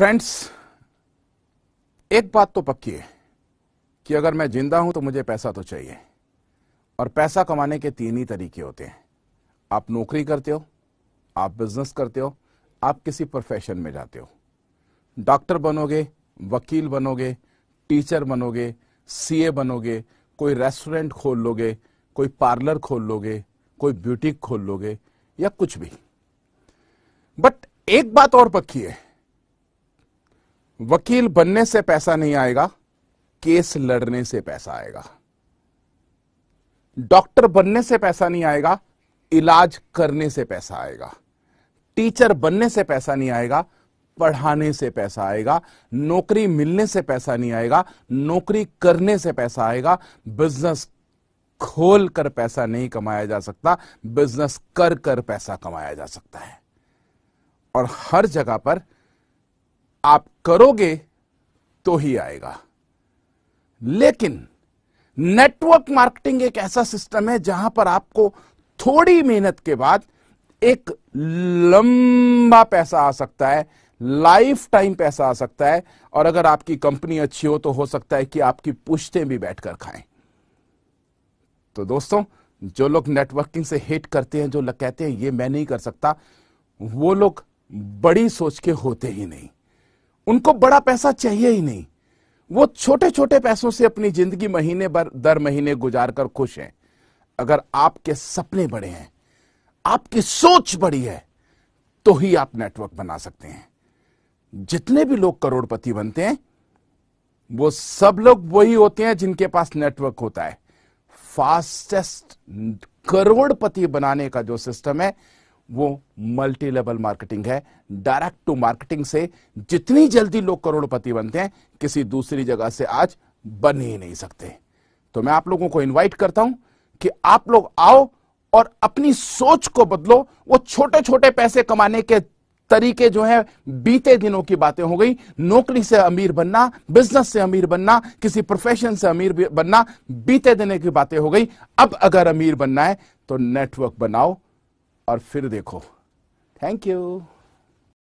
friends एक बात तो पक्की है कि अगर मैं जिंदा हूं तो मुझे पैसा तो चाहिए और पैसा कमाने के तीन ही तरीके होते हैं आप नौकरी करते हो आप बिजनेस करते हो आप किसी प्रोफेशन में जाते हो डॉक्टर बनोगे वकील बनोगे टीचर बनोगे सीए बनोगे कोई रेस्टोरेंट खोल लोगे कोई पार्लर खोल लोगे कोई ब्यूटिक खोल लोगे या कुछ भी बट एक बात और पक्की है वकील बनने से पैसा नहीं आएगा केस लड़ने से पैसा आएगा डॉक्टर बनने से पैसा नहीं आएगा इलाज करने से पैसा आएगा टीचर बनने से पैसा नहीं आएगा पढ़ाने से पैसा आएगा नौकरी मिलने से पैसा नहीं आएगा नौकरी करने से पैसा आएगा बिजनेस खोल कर पैसा नहीं कमाया जा सकता बिजनेस कर कर पैसा कमाया जा सकता है और हर जगह पर आप करोगे तो ही आएगा लेकिन नेटवर्क मार्केटिंग एक ऐसा सिस्टम है जहां पर आपको थोड़ी मेहनत के बाद एक लंबा पैसा आ सकता है लाइफ टाइम पैसा आ सकता है और अगर आपकी कंपनी अच्छी हो तो हो सकता है कि आपकी पुश्तें भी बैठकर खाएं तो दोस्तों जो लोग नेटवर्किंग से हेट करते हैं जो लोग कहते हैं ये मैं नहीं कर सकता वो लोग बड़ी सोच के होते ही नहीं उनको बड़ा पैसा चाहिए ही नहीं वो छोटे छोटे पैसों से अपनी जिंदगी महीने भर दर महीने गुजार कर खुश हैं अगर आपके सपने बड़े हैं आपकी सोच बड़ी है तो ही आप नेटवर्क बना सकते हैं जितने भी लोग करोड़पति बनते हैं वो सब लोग वही होते हैं जिनके पास नेटवर्क होता है फास्टेस्ट करोड़पति बनाने का जो सिस्टम है वो मल्टी लेवल मार्केटिंग है डायरेक्ट टू मार्केटिंग से जितनी जल्दी लोग करोड़पति बनते हैं किसी दूसरी जगह से आज बन ही नहीं सकते तो मैं आप लोगों को इनवाइट करता हूं कि आप लोग आओ और अपनी सोच को बदलो वो छोटे छोटे पैसे कमाने के तरीके जो है बीते दिनों की बातें हो गई नौकरी से अमीर बनना बिजनेस से अमीर बनना किसी प्रोफेशन से अमीर बनना बीते दिनों की बातें हो गई अब अगर अमीर बनना है तो नेटवर्क बनाओ और फिर देखो थैंक यू